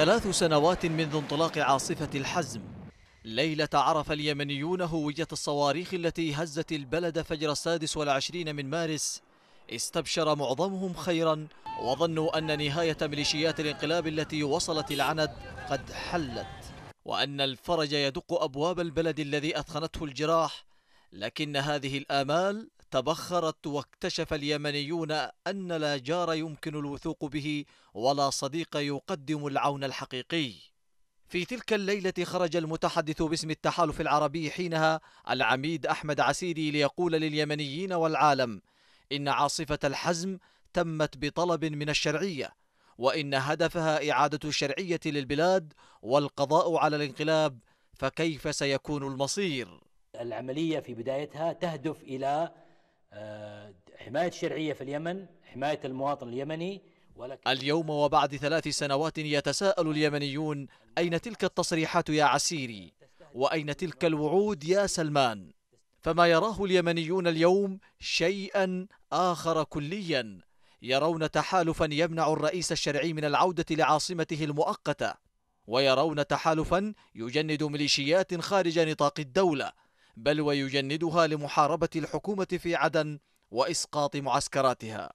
ثلاث سنوات منذ انطلاق عاصفة الحزم ليلة عرف اليمنيون هوية الصواريخ التي هزت البلد فجر السادس والعشرين من مارس استبشر معظمهم خيرا وظنوا أن نهاية ميليشيات الانقلاب التي وصلت العند قد حلت وأن الفرج يدق أبواب البلد الذي أثخنته الجراح لكن هذه الآمال تبخرت واكتشف اليمنيون أن لا جار يمكن الوثوق به ولا صديق يقدم العون الحقيقي في تلك الليلة خرج المتحدث باسم التحالف العربي حينها العميد أحمد عسيري ليقول لليمنيين والعالم إن عاصفة الحزم تمت بطلب من الشرعية وإن هدفها إعادة الشرعية للبلاد والقضاء على الانقلاب فكيف سيكون المصير؟ العملية في بدايتها تهدف إلى حماية الشرعية في اليمن حماية المواطن اليمني ولكن اليوم وبعد ثلاث سنوات يتساءل اليمنيون أين تلك التصريحات يا عسيري وأين تلك الوعود يا سلمان فما يراه اليمنيون اليوم شيئا آخر كليا يرون تحالفا يمنع الرئيس الشرعي من العودة لعاصمته المؤقتة ويرون تحالفا يجند ميليشيات خارج نطاق الدولة بل ويجندها لمحاربة الحكومة في عدن وإسقاط معسكراتها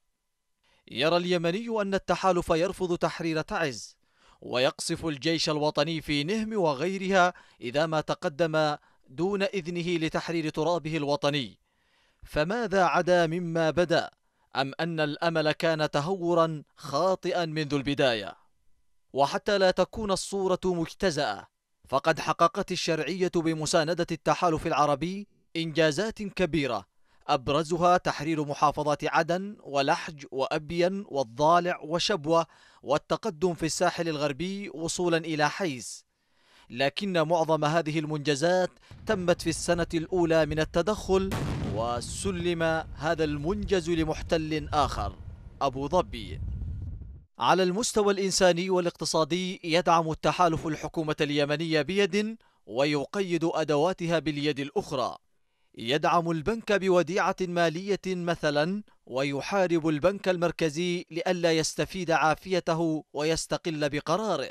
يرى اليمني أن التحالف يرفض تحرير تعز ويقصف الجيش الوطني في نهم وغيرها إذا ما تقدم دون إذنه لتحرير ترابه الوطني فماذا عدا مما بدأ أم أن الأمل كان تهورا خاطئا منذ البداية وحتى لا تكون الصورة مجتزأة فقد حققت الشرعية بمساندة التحالف العربي إنجازات كبيرة أبرزها تحرير محافظات عدن ولحج وأبين والضالع وشبوة والتقدم في الساحل الغربي وصولا إلى حيز لكن معظم هذه المنجزات تمت في السنة الأولى من التدخل وسلم هذا المنجز لمحتل آخر أبو ظبي على المستوى الإنساني والاقتصادي يدعم التحالف الحكومة اليمنية بيد ويقيد أدواتها باليد الأخرى يدعم البنك بوديعة مالية مثلا ويحارب البنك المركزي لئلا يستفيد عافيته ويستقل بقراره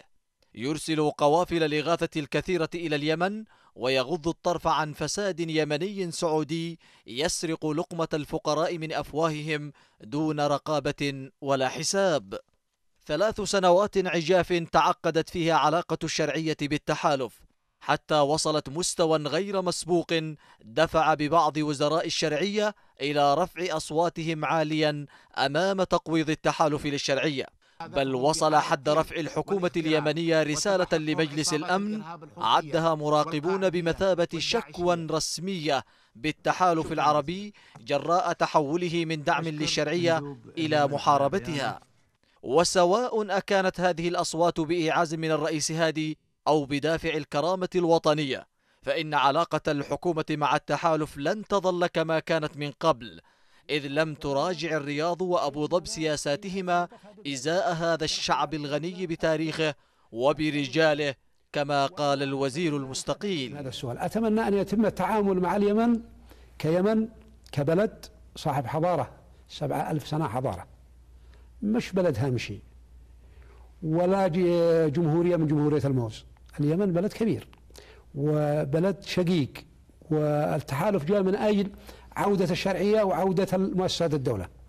يرسل قوافل الإغاثة الكثيرة إلى اليمن ويغض الطرف عن فساد يمني سعودي يسرق لقمة الفقراء من أفواههم دون رقابة ولا حساب ثلاث سنوات عجاف تعقدت فيها علاقة الشرعية بالتحالف حتى وصلت مستوى غير مسبوق دفع ببعض وزراء الشرعية إلى رفع أصواتهم عاليا أمام تقويض التحالف للشرعية بل وصل حد رفع الحكومة اليمنية رسالة لمجلس الأمن عدها مراقبون بمثابة شكوى رسمية بالتحالف العربي جراء تحوله من دعم للشرعية إلى محاربتها وسواء أكانت هذه الأصوات بإيعاز من الرئيس هادي أو بدافع الكرامة الوطنية فإن علاقة الحكومة مع التحالف لن تظل كما كانت من قبل إذ لم تراجع الرياض وأبو ظبي سياساتهما إزاء هذا الشعب الغني بتاريخه وبرجاله كما قال الوزير المستقيل هذا السؤال أتمنى أن يتم التعامل مع اليمن كيمن كبلد صاحب حضارة سبعة ألف سنة حضارة مش بلد هامشي ولا جمهورية من جمهورية الموز اليمن بلد كبير وبلد شقيق والتحالف جاء من أجل عودة الشرعية وعودة مؤسسات الدولة